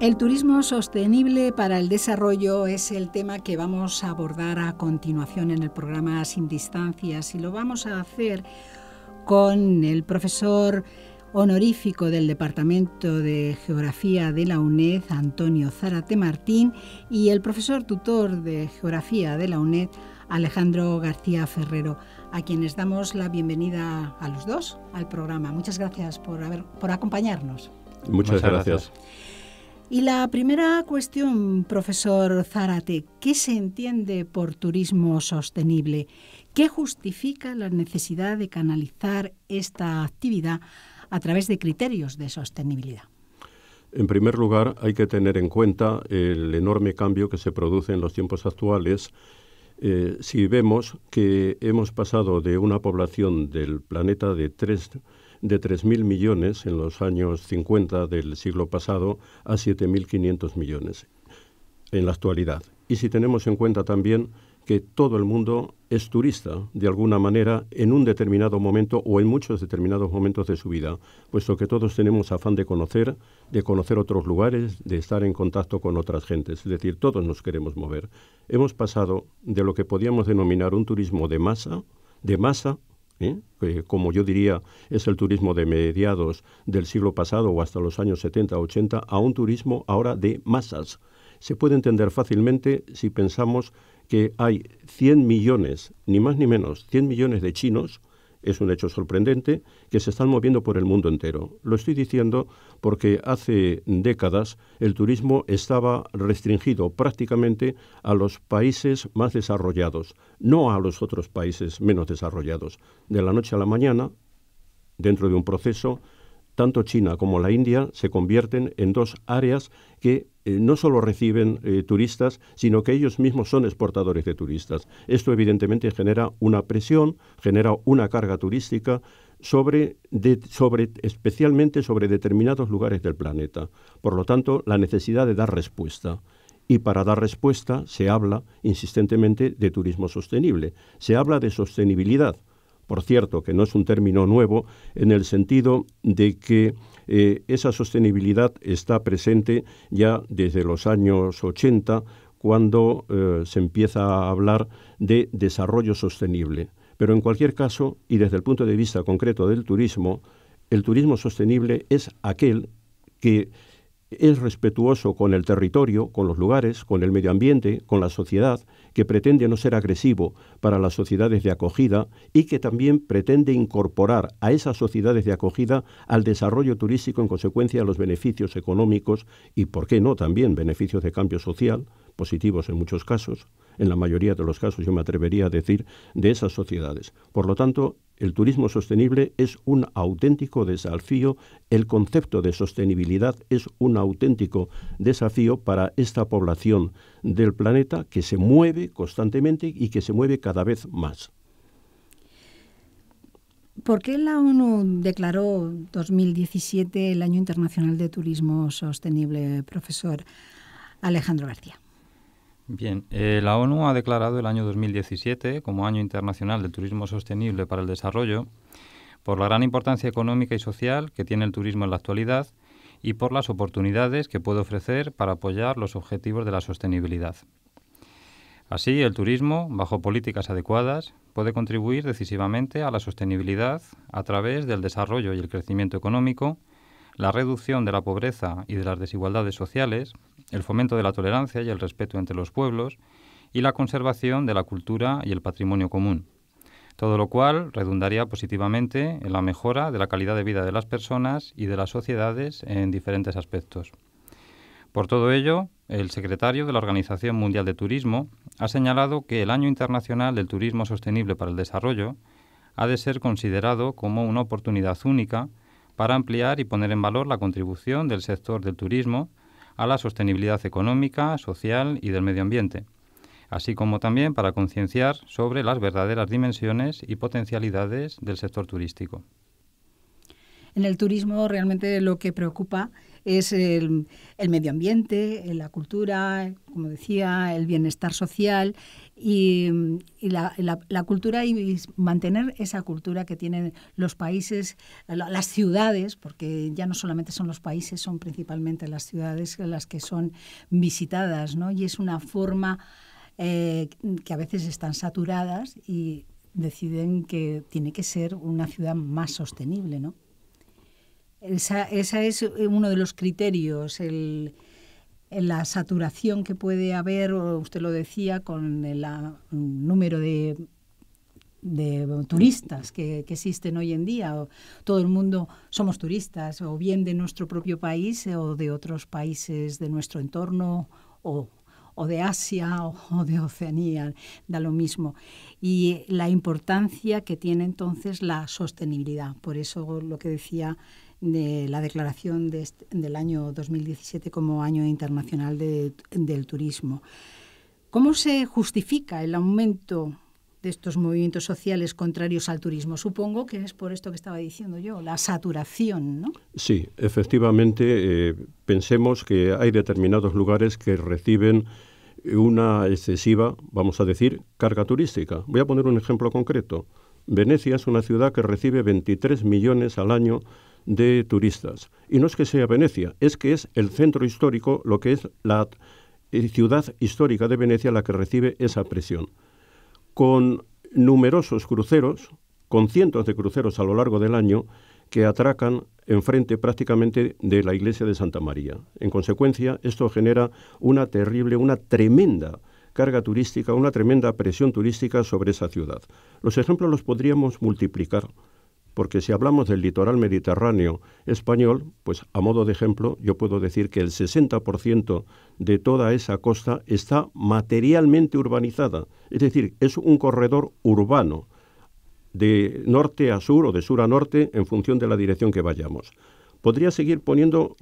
El turismo sostenible para el desarrollo es el tema que vamos a abordar a continuación en el programa Sin Distancias y lo vamos a hacer con el profesor honorífico del Departamento de Geografía de la UNED, Antonio Zárate Martín, y el profesor tutor de Geografía de la UNED, Alejandro García Ferrero, a quienes damos la bienvenida a los dos al programa. Muchas gracias por, haber, por acompañarnos. Muchas, gracias. Y la primera cuestión, profesor Zárate, ¿qué se entiende por turismo sostenible? ¿Qué justifica la necesidad de canalizar esta actividad a través de criterios de sostenibilidad? En primer lugar, hay que tener en cuenta el enorme cambio que se produce en los tiempos actuales eh, si vemos que hemos pasado de una población del planeta de tres de 3.000 millones en los años 50 del siglo pasado a 7.500 millones en la actualidad. Y si tenemos en cuenta también que todo el mundo es turista de alguna manera en un determinado momento o en muchos determinados momentos de su vida, puesto que todos tenemos afán de conocer, de conocer otros lugares, de estar en contacto con otras gentes, es decir, todos nos queremos mover. Hemos pasado de lo que podíamos denominar un turismo de masa, de masa, ¿eh? como yo diría es el turismo de mediados del siglo pasado o hasta los años 70, 80, a un turismo ahora de masas. Se puede entender fácilmente si pensamos que hay 100 millones, ni más ni menos, 100 millones de chinos, es un hecho sorprendente, que se están moviendo por el mundo entero. Lo estoy diciendo porque hace décadas el turismo estaba restringido prácticamente a los países más desarrollados, no a los otros países menos desarrollados. De la noche a la mañana, dentro de un proceso, tanto China como la India se convierten en dos áreas que eh, no solo reciben eh, turistas, sino que ellos mismos son exportadores de turistas. Esto evidentemente genera una presión, genera una carga turística sobre, especialmente sobre determinados lugares del planeta. Por lo tanto, la necesidad de dar respuesta. Y para dar respuesta se habla insistentemente de turismo sostenible, se habla de sostenibilidad. Por cierto, que no es un término nuevo en el sentido de que eh, esa sostenibilidad está presente ya desde los años 80, cuando eh, se empieza a hablar de desarrollo sostenible. Pero en cualquier caso, y desde el punto de vista concreto del turismo, el turismo sostenible es aquel que es respetuoso con el territorio, con los lugares, con el medio ambiente, con la sociedad, que pretende no ser agresivo para las sociedades de acogida y que también pretende incorporar a esas sociedades de acogida al desarrollo turístico en consecuencia de los beneficios económicos y, por qué no, también beneficios de cambio social, positivos en muchos casos, en la mayoría de los casos yo me atrevería a decir, de esas sociedades. Por lo tanto, el turismo sostenible es un auténtico desafío, el concepto de sostenibilidad es un auténtico desafío para esta población del planeta que se mueve constantemente y que se mueve cada vez más. ¿Por qué la ONU declaró 2017 el Año Internacional de Turismo Sostenible, profesor Alejandro García? Bien, eh, la ONU ha declarado el año 2017 como Año Internacional del Turismo Sostenible para el Desarrollo por la gran importancia económica y social que tiene el turismo en la actualidad y por las oportunidades que puede ofrecer para apoyar los objetivos de la sostenibilidad. Así, el turismo, bajo políticas adecuadas, puede contribuir decisivamente a la sostenibilidad a través del desarrollo y el crecimiento económico, la reducción de la pobreza y de las desigualdades sociales, el fomento de la tolerancia y el respeto entre los pueblos y la conservación de la cultura y el patrimonio común. Todo lo cual redundaría positivamente en la mejora de la calidad de vida de las personas y de las sociedades en diferentes aspectos. Por todo ello, el secretario de la Organización Mundial de Turismo ha señalado que el Año Internacional del Turismo Sostenible para el Desarrollo ha de ser considerado como una oportunidad única para ampliar y poner en valor la contribución del sector del turismo a la sostenibilidad económica, social y del medio ambiente, así como también para concienciar sobre las verdaderas dimensiones y potencialidades del sector turístico. En el turismo realmente lo que preocupa es el, medio ambiente, la cultura, como decía, el bienestar social y, la, la, cultura y mantener esa cultura que tienen los países, eh, las ciudades, porque ya no solamente son los países, son principalmente las ciudades las que son visitadas, ¿no? Y es una forma eh, que a veces están saturadas y deciden que tiene que ser una ciudad más sostenible, ¿no? Esa, esa es uno de los criterios, el, la saturación que puede haber, usted lo decía, con el ah, número de, turistas que, existen hoy en día. todo el mundo somos turistas, o bien de nuestro propio país o de otros países de nuestro entorno o, de Asia o, o de Oceanía, da lo mismo. Y la importancia que tiene entonces la sostenibilidad. Por eso lo que decía de la declaración de este, del año 2017 como Año Internacional del Turismo. ¿Cómo se justifica el aumento de estos movimientos sociales contrarios al turismo? Supongo que es por esto que estaba diciendo yo, la saturación, ¿no? Sí, efectivamente, eh, pensemos que hay determinados lugares que reciben una excesiva, vamos a decir, carga turística. Voy a poner un ejemplo concreto. Venecia es una ciudad que recibe 23 millones al año de turistas. Y no es que sea Venecia, es que es el centro histórico, lo que es la eh, ciudad histórica de Venecia la que recibe esa presión. Con numerosos cruceros, con cientos de cruceros a lo largo del año, que atracan enfrente prácticamente de la iglesia de Santa María. En consecuencia, esto genera una terrible, una tremenda carga turística, una tremenda presión turística sobre esa ciudad. Los ejemplos los podríamos multiplicar, porque si hablamos del litoral mediterráneo español, pues a modo de ejemplo, yo puedo decir que el 60% de toda esa costa está materialmente urbanizada, es decir, es un corredor urbano de norte a sur o de sur a norte en función de la dirección que vayamos. Podría seguir poniendo